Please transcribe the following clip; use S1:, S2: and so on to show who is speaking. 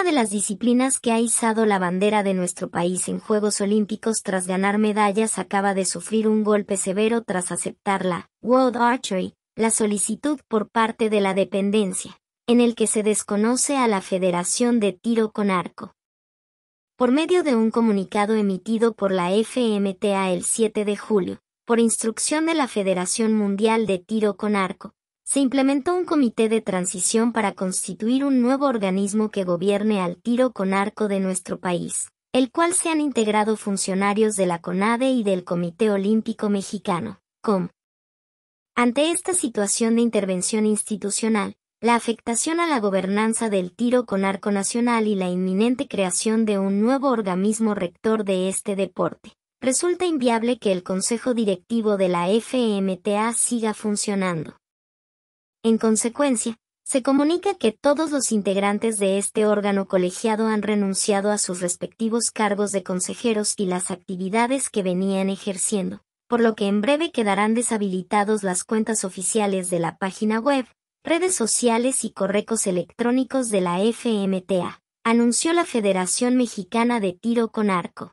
S1: una de las disciplinas que ha izado la bandera de nuestro país en Juegos Olímpicos tras ganar medallas acaba de sufrir un golpe severo tras aceptar la World Archery, la solicitud por parte de la dependencia, en el que se desconoce a la Federación de Tiro con Arco. Por medio de un comunicado emitido por la FMTA el 7 de julio, por instrucción de la Federación Mundial de Tiro con Arco, se implementó un comité de transición para constituir un nuevo organismo que gobierne al tiro con arco de nuestro país, el cual se han integrado funcionarios de la CONADE y del Comité Olímpico Mexicano, COM. Ante esta situación de intervención institucional, la afectación a la gobernanza del tiro con arco nacional y la inminente creación de un nuevo organismo rector de este deporte. Resulta inviable que el Consejo Directivo de la FMTA siga funcionando. En consecuencia, se comunica que todos los integrantes de este órgano colegiado han renunciado a sus respectivos cargos de consejeros y las actividades que venían ejerciendo, por lo que en breve quedarán deshabilitados las cuentas oficiales de la página web, redes sociales y correos electrónicos de la FMTA, anunció la Federación Mexicana de Tiro con Arco.